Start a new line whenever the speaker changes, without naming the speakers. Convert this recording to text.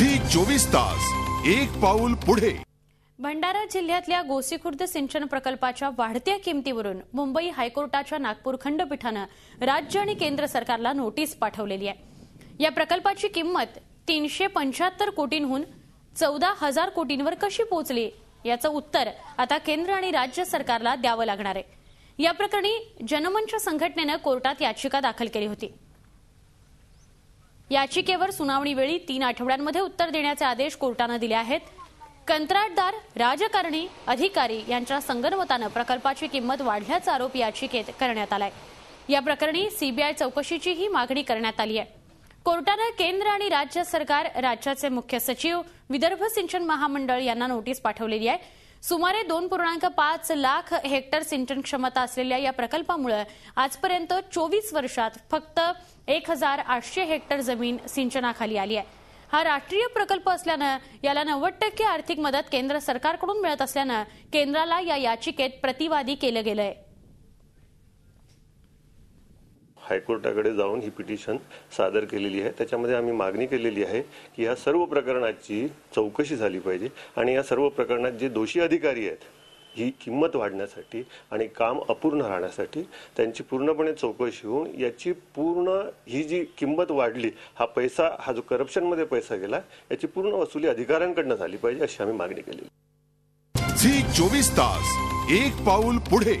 चोवीस तास एक पाऊल पुढे
भंडारा जिल्ह्यातल्या गोसीखुर्द सिंचन प्रकल्पाच्या वाढत्या किमतीवरून मुंबई हायकोर्टाच्या नागपूर खंडपीठानं राज्य आणि केंद्र सरकारला नोटीस पाठवलेली आहे या प्रकल्पाची किंमत तीनशे पंच्याहत्तर कोटींहून चौदा हजार कोटींवर कशी पोहोचली याचं उत्तर आता केंद्र आणि राज्य सरकारला द्यावं लागणार आहे या प्रकरणी जनमंच संघटनेनं कोर्टात याचिका दाखल केली होती याचिकेवर सुनावणीवेळी तीन आठवड्यांमध्ये उत्तर देण्याचे आदेश कोर्टानं दिले आहेत कंत्राटदार राजकारणी अधिकारी यांच्या संगणमतानं प्रकल्पाची किंमत वाढल्याचा आरोप याचिकेत करण्यात आलाय या प्रकरणी सीबीआय चौकशीचीही मागणी करण्यात आली आहे कोर्टानं केंद्र आणि राज्य सरकार राज्याचे मुख्य सचिव विदर्भ सिंचन महामंडळ यांना नोटीस पाठवलेली आहे सुमारे दोन पूर्णांक पाच लाख हेक्टर सिंचन क्षमता असलेल्या या प्रकल्पामुळे आजपर्यंत चोवीस वर्षात फक्त एक हजार आठशे हेक्टर जमीन सिंचनाखाली आली आहे हा राष्ट्रीय प्रकल्प असल्यानं याला नव्वद टक्के आर्थिक मदत केंद्र सरकारकडून मिळत असल्यानं केंद्राला या याचिकेत प्रतिवादी केलं गेलं आहे
हायकोर्टाकडे जाऊन ही पिटिशन सादर केलेली आहे त्याच्यामध्ये आम्ही मागणी केलेली आहे की ह्या सर्व प्रकरणाची चौकशी झाली पाहिजे आणि या सर्व प्रकरणात जे दोषी अधिकारी आहेत ही किंमत वाढण्यासाठी आणि काम अपूर्ण राहण्यासाठी त्यांची पूर्णपणे चौकशी होऊन याची पूर्ण ही जी किंमत वाढली हा पैसा हा जो करप्शनमध्ये पैसा गेला याची पूर्ण वसुली अधिकाऱ्यांकडनं झाली पाहिजे अशी आम्ही मागणी केली झी चोवीस तास एक पाऊल पुढे